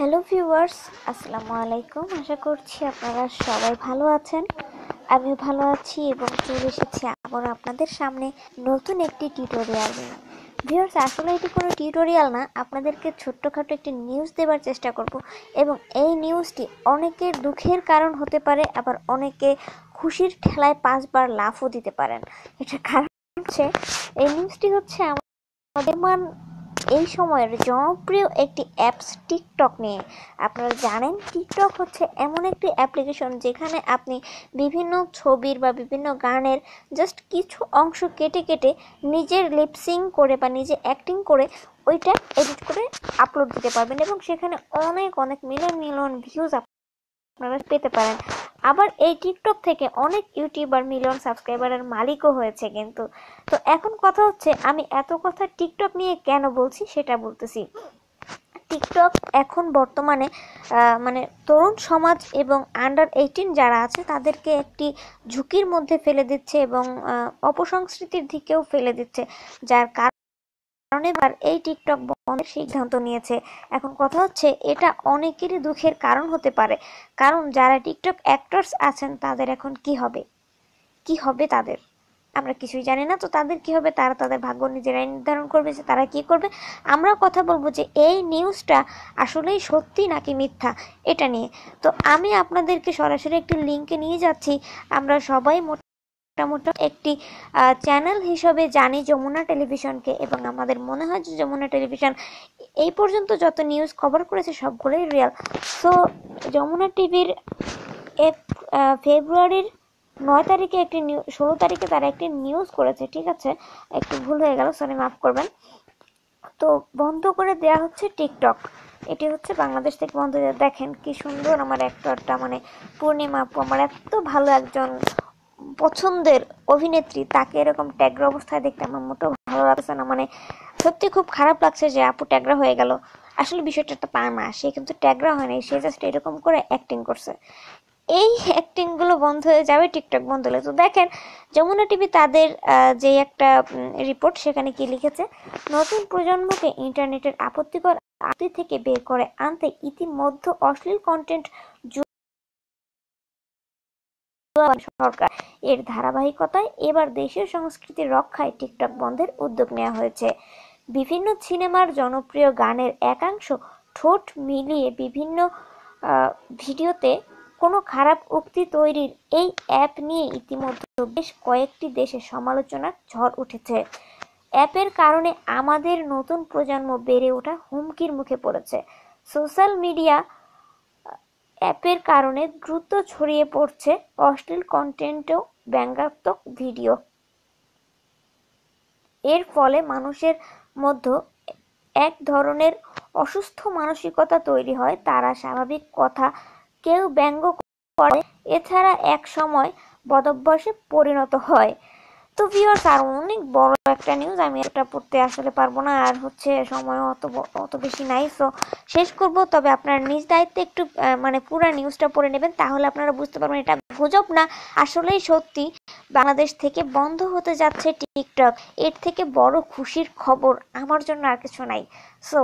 hello viewers আসসালামু আলাইকুম আশা করছি আপনারা সবাই ভালো আছেন আমি ভালো আছি এবং চলে এসেছি আবার আপনাদের সামনে নতুন একটি টিউটোরিয়াল নিয়ে ভিউয়ার্স আসলে এটি কোনো টিউটোরিয়াল না আপনাদেরকে ছোট্টখাটো একটি নিউজ দেবার চেষ্টা করব এবং এই নিউজটি অনেকের দুঃখের কারণ হতে পারে আবার অনেকে খুশির ঠেলায় পাঁচবার লাফও দিতে পারেন এটা কারণ হচ্ছে এই নিউজটি হচ্ছে আমার এই সময়ের জনপ্রিয় একটি অ্যাপস টিকটক নিয়ে আপনারা জানেন টিকটক হচ্ছে এমন একটি অ্যাপ্লিকেশন যেখানে আপনি বিভিন্ন ছবির বা বিভিন্ন গানের জাস্ট কিছু অংশ কেটে কেটে নিজের লিপসিং করে বা নিজে অ্যাক্টিং করে ওইটা এডিট করে আপলোড দিতে পারবেন এবং সেখানে অনেক অনেক মিলন মিলন ভিউজ আপনারা পেতে পারেন আবার এই টিকটক থেকে অনেক ইউটিউবার মিলিয়ন সাবস্ক্রাইবারের মালিকও হয়েছে কিন্তু তো এখন কথা হচ্ছে আমি এত কথা টিকটক নিয়ে কেন বলছি সেটা বলতেছি টিকটক এখন বর্তমানে মানে তরুণ সমাজ এবং আন্ডার এইটিন যারা আছে তাদেরকে একটি ঝুঁকির মধ্যে ফেলে দিচ্ছে এবং অপসংস্কৃতির দিকেও ফেলে দিচ্ছে যার কারণ কারণ এবার এই টিকটক বন্ধের সিদ্ধান্ত নিয়েছে এখন কথা হচ্ছে এটা অনেকেরই দুঃখের কারণ হতে পারে কারণ যারা টিকটক অ্যাক্টরস আছেন তাদের এখন কি হবে কি হবে তাদের আমরা কিছুই জানি না তো তাদের কি হবে তারা তাদের ভাগ্য নিজেরাই নির্ধারণ করবে যে তারা কি করবে আমরা কথা বলবো যে এই নিউজটা আসলেই সত্যি নাকি মিথ্যা এটা নিয়ে তো আমি আপনাদেরকে সরাসরি একটি লিঙ্কে নিয়ে যাচ্ছি আমরা সবাই মোটা একটি চ্যানেল হিসেবে জানি যমুনা টেলিভিশনকে এবং আমাদের মনে হয় যে যমুনা টেলিভিশন এই পর্যন্ত যত নিউজ কভার করেছে সবগুলোই রিয়াল সো যমুনা টিভির ফেব্রুয়ারির নয় তারিখে একটি নিউ ষোলো তারিখে তারা একটি নিউজ করেছে ঠিক আছে একটু ভুল হয়ে গেল সরি মাফ করবেন তো বন্ধ করে দেয়া হচ্ছে টিকটক এটি হচ্ছে বাংলাদেশ থেকে বন্ধ দেখেন কি সুন্দর আমার অ্যাক্টরটা মানে পূর্ণিমা আপু আমার এত ভালো একজন পছন্দের অভিনেত্রী তাকে এরকম ট্যাগ্র অবস্থায় দেখতে আমার মোটেও ভালো লাগছে না মানে সত্যি খুব খারাপ লাগছে যে আপু ট্যাগরা হয়ে গেল আসলে বিষয়টা তো পায় না সে কিন্তু ট্যাগরা হয় নাই সে জাস্ট এরকম করে অ্যাক্টিং করছে এই অ্যাক্টিংগুলো বন্ধ হয়ে যাবে টিকটক বন্ধ হলে তো দেখেন যমুনা টিভি তাদের যে একটা রিপোর্ট সেখানে কি লিখেছে নতুন প্রজন্মকে ইন্টারনেটের আপত্তিকর আপত্তি থেকে বের করে আনতে ইতিমধ্যে অশ্লীল কন্টেন্ট সরকার এর ধারাবাহিকতায় এবার দেশীয় সংস্কৃতি রক্ষায় টিকটক বন্ধের উদ্যোগ নেওয়া হয়েছে বিভিন্ন সিনেমার জনপ্রিয় গানের একাংশ ঠোঁট মিলিয়ে বিভিন্ন ভিডিওতে কোনো খারাপ উক্তি তৈরির এই অ্যাপ নিয়ে ইতিমধ্যে বেশ কয়েকটি দেশে সমালোচনার ঝড় উঠেছে অ্যাপের কারণে আমাদের নতুন প্রজন্ম বেড়ে ওঠা হুমকির মুখে পড়েছে সোশ্যাল মিডিয়া অ্যাপের কারণে দ্রুত ছড়িয়ে পড়ছে অশ্লীল কন্টেন্টেও ব্যঙ্গাত্মক ভিডিও এর ফলে মানুষের মধ্যে এক ধরনের অসুস্থ মানসিকতা তৈরি হয় তারা স্বাভাবিক কথা কেউ ব্যঙ্গ করে এছাড়া এক সময় বদভ্যাসে পরিণত হয় তো ভিউয়ার্স আর অনেক বড় একটা নিউজ আমি একটা পড়তে আসলে পারবো না আর হচ্ছে সময় অত অত বেশি নাই সো শেষ করব তবে আপনার নিজ দায়িত্বে একটু মানে পুরো নিউজটা পড়ে নেবেন তাহলে আপনারা বুঝতে পারবেন এটা গুজব না আসলেই সত্যি বাংলাদেশ থেকে বন্ধ হতে যাচ্ছে টিকটক এর থেকে বড় খুশির খবর আমার জন্য আর কিছু নাই সো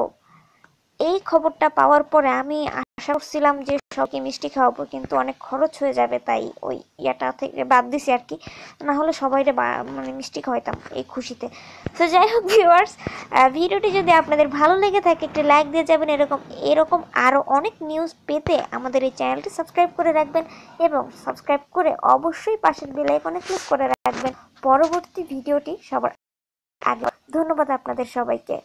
এই খবরটা পাওয়ার পরে আমি আশা করছিলাম যে শখে মিষ্টি খাওয়াবো কিন্তু অনেক খরচ হয়ে যাবে তাই ওই ইয়াটা থেকে বাদ দিছি আর কি না হলে সবাইরে মানে মিষ্টি খাওয়াইতাম এই খুশিতে তো যাই হোক ভিউয়ার্স ভিডিওটি যদি আপনাদের ভালো লেগে থাকে একটি লাইক দিয়ে যাবেন এরকম এরকম আরও অনেক নিউজ পেতে আমাদের এই চ্যানেলটি সাবস্ক্রাইব করে রাখবেন এবং সাবস্ক্রাইব করে অবশ্যই পাশের বেলাইকনে ক্লিক করে রাখবেন পরবর্তী ভিডিওটি সবার আগে ধন্যবাদ আপনাদের সবাইকে